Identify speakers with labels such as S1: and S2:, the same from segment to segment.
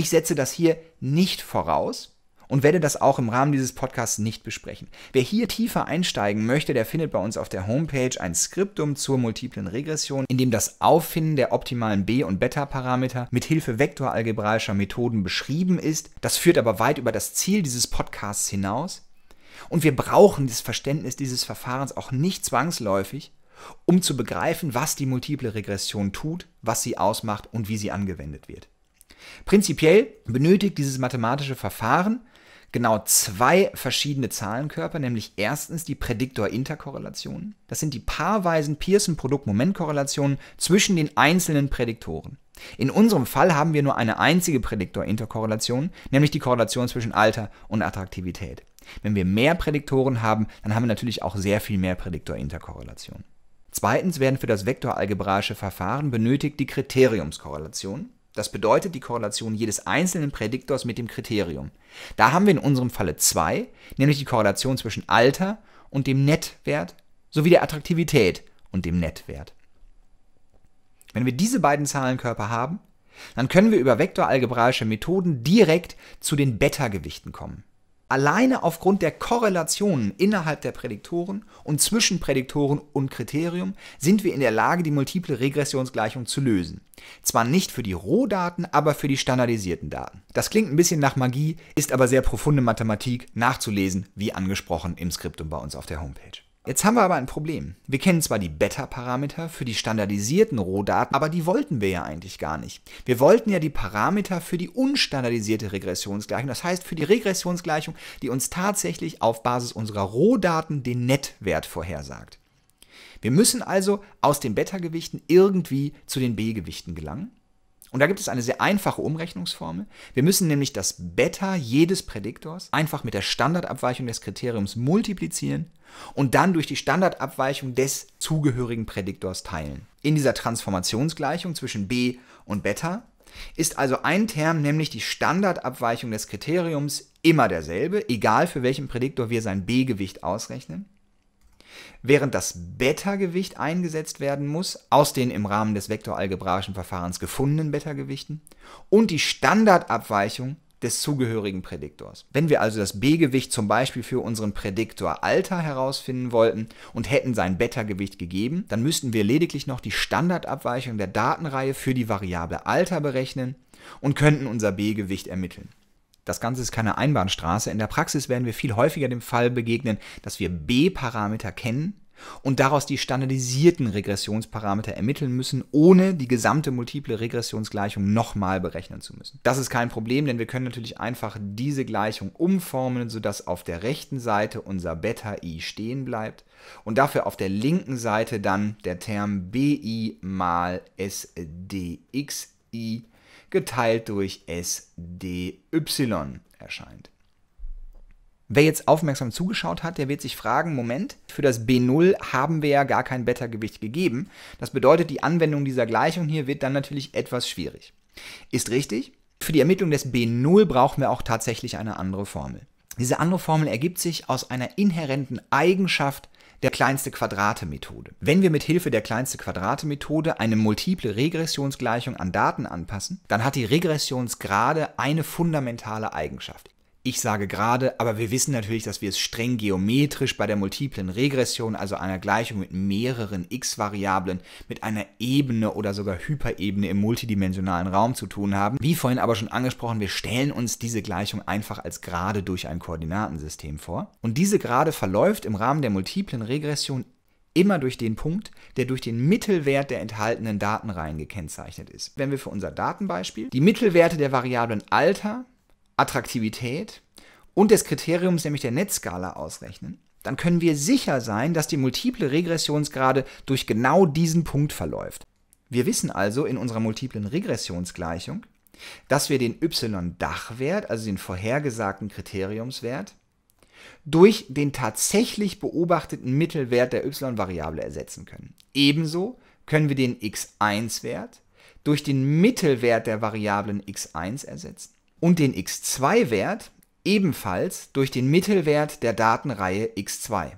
S1: Ich setze das hier nicht voraus und werde das auch im Rahmen dieses Podcasts nicht besprechen. Wer hier tiefer einsteigen möchte, der findet bei uns auf der Homepage ein Skriptum zur multiplen Regression, in dem das Auffinden der optimalen B- und Beta-Parameter mit Hilfe vektoralgebraischer Methoden beschrieben ist. Das führt aber weit über das Ziel dieses Podcasts hinaus. Und wir brauchen das Verständnis dieses Verfahrens auch nicht zwangsläufig, um zu begreifen, was die multiple Regression tut, was sie ausmacht und wie sie angewendet wird. Prinzipiell benötigt dieses mathematische Verfahren genau zwei verschiedene Zahlenkörper, nämlich erstens die prädiktor interkorrelationen Das sind die paarweisen Pearson-Produkt-Moment-Korrelationen zwischen den einzelnen Prädiktoren. In unserem Fall haben wir nur eine einzige Prädiktor-Interkorrelation, nämlich die Korrelation zwischen Alter und Attraktivität. Wenn wir mehr Prädiktoren haben, dann haben wir natürlich auch sehr viel mehr Prädiktor-Interkorrelation. Zweitens werden für das vektoralgebraische Verfahren benötigt die Kriteriumskorrelationen. Das bedeutet die Korrelation jedes einzelnen Prädiktors mit dem Kriterium. Da haben wir in unserem Falle zwei, nämlich die Korrelation zwischen Alter und dem Nettwert sowie der Attraktivität und dem Nettwert. Wenn wir diese beiden Zahlenkörper haben, dann können wir über vektoralgebraische Methoden direkt zu den Beta-Gewichten kommen alleine aufgrund der Korrelationen innerhalb der Prädiktoren und zwischen Prädiktoren und Kriterium sind wir in der Lage, die multiple Regressionsgleichung zu lösen. Zwar nicht für die Rohdaten, aber für die standardisierten Daten. Das klingt ein bisschen nach Magie, ist aber sehr profunde Mathematik, nachzulesen, wie angesprochen im Skriptum bei uns auf der Homepage. Jetzt haben wir aber ein Problem. Wir kennen zwar die Beta-Parameter für die standardisierten Rohdaten, aber die wollten wir ja eigentlich gar nicht. Wir wollten ja die Parameter für die unstandardisierte Regressionsgleichung, das heißt für die Regressionsgleichung, die uns tatsächlich auf Basis unserer Rohdaten den Nettwert vorhersagt. Wir müssen also aus den Beta-Gewichten irgendwie zu den B-Gewichten gelangen. Und da gibt es eine sehr einfache Umrechnungsformel. Wir müssen nämlich das Beta jedes Prädiktors einfach mit der Standardabweichung des Kriteriums multiplizieren und dann durch die Standardabweichung des zugehörigen Prädiktors teilen. In dieser Transformationsgleichung zwischen b und Beta ist also ein Term, nämlich die Standardabweichung des Kriteriums, immer derselbe, egal für welchen Prädiktor wir sein b-Gewicht ausrechnen während das Beta-Gewicht eingesetzt werden muss, aus den im Rahmen des vektoralgebraischen Verfahrens gefundenen Beta-Gewichten, und die Standardabweichung des zugehörigen Prädiktors. Wenn wir also das B-Gewicht zum Beispiel für unseren Prädiktor Alter herausfinden wollten und hätten sein Beta-Gewicht gegeben, dann müssten wir lediglich noch die Standardabweichung der Datenreihe für die Variable Alter berechnen und könnten unser B-Gewicht ermitteln. Das Ganze ist keine Einbahnstraße. In der Praxis werden wir viel häufiger dem Fall begegnen, dass wir B-Parameter kennen und daraus die standardisierten Regressionsparameter ermitteln müssen, ohne die gesamte multiple Regressionsgleichung nochmal berechnen zu müssen. Das ist kein Problem, denn wir können natürlich einfach diese Gleichung umformen, sodass auf der rechten Seite unser Beta i stehen bleibt und dafür auf der linken Seite dann der Term bi mal sdxi geteilt durch SDY erscheint. Wer jetzt aufmerksam zugeschaut hat, der wird sich fragen, Moment, für das B0 haben wir ja gar kein Beta-Gewicht gegeben. Das bedeutet, die Anwendung dieser Gleichung hier wird dann natürlich etwas schwierig. Ist richtig. Für die Ermittlung des B0 brauchen wir auch tatsächlich eine andere Formel. Diese andere Formel ergibt sich aus einer inhärenten Eigenschaft der kleinste Quadrate-Methode. Wenn wir mit Hilfe der kleinste Quadrate-Methode eine multiple Regressionsgleichung an Daten anpassen, dann hat die Regressionsgrade eine fundamentale Eigenschaft. Ich sage gerade, aber wir wissen natürlich, dass wir es streng geometrisch bei der multiplen Regression, also einer Gleichung mit mehreren x-Variablen, mit einer Ebene oder sogar Hyperebene im multidimensionalen Raum zu tun haben. Wie vorhin aber schon angesprochen, wir stellen uns diese Gleichung einfach als Gerade durch ein Koordinatensystem vor. Und diese Gerade verläuft im Rahmen der multiplen Regression immer durch den Punkt, der durch den Mittelwert der enthaltenen Datenreihen gekennzeichnet ist. Wenn wir für unser Datenbeispiel die Mittelwerte der Variablen Alter, Attraktivität und des Kriteriums, nämlich der Netzskala, ausrechnen, dann können wir sicher sein, dass die multiple Regressionsgrade durch genau diesen Punkt verläuft. Wir wissen also in unserer multiplen Regressionsgleichung, dass wir den y-Dachwert, also den vorhergesagten Kriteriumswert, durch den tatsächlich beobachteten Mittelwert der y-Variable ersetzen können. Ebenso können wir den x1-Wert durch den Mittelwert der Variablen x1 ersetzen und den x2-Wert ebenfalls durch den Mittelwert der Datenreihe x2.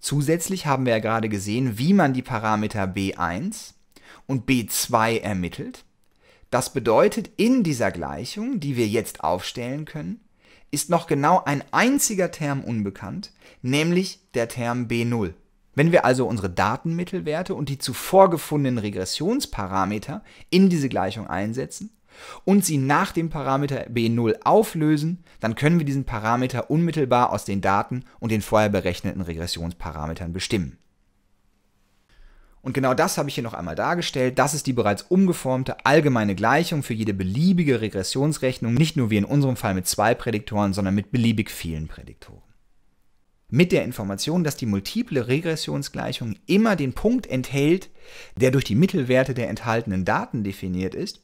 S1: Zusätzlich haben wir ja gerade gesehen, wie man die Parameter b1 und b2 ermittelt. Das bedeutet, in dieser Gleichung, die wir jetzt aufstellen können, ist noch genau ein einziger Term unbekannt, nämlich der Term b0. Wenn wir also unsere Datenmittelwerte und die zuvor gefundenen Regressionsparameter in diese Gleichung einsetzen, und sie nach dem Parameter B0 auflösen, dann können wir diesen Parameter unmittelbar aus den Daten und den vorher berechneten Regressionsparametern bestimmen. Und genau das habe ich hier noch einmal dargestellt. Das ist die bereits umgeformte allgemeine Gleichung für jede beliebige Regressionsrechnung, nicht nur wie in unserem Fall mit zwei Prädiktoren, sondern mit beliebig vielen Prädiktoren. Mit der Information, dass die multiple Regressionsgleichung immer den Punkt enthält, der durch die Mittelwerte der enthaltenen Daten definiert ist,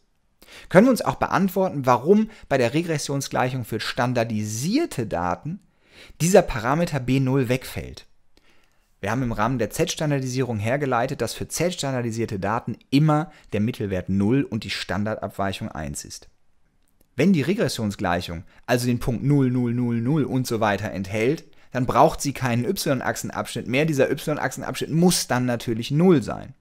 S1: können wir uns auch beantworten, warum bei der Regressionsgleichung für standardisierte Daten dieser Parameter B0 wegfällt? Wir haben im Rahmen der Z-Standardisierung hergeleitet, dass für Z-standardisierte Daten immer der Mittelwert 0 und die Standardabweichung 1 ist. Wenn die Regressionsgleichung also den Punkt 0, 0, 0, 0 und so weiter enthält, dann braucht sie keinen y-Achsenabschnitt mehr. Dieser y-Achsenabschnitt muss dann natürlich 0 sein.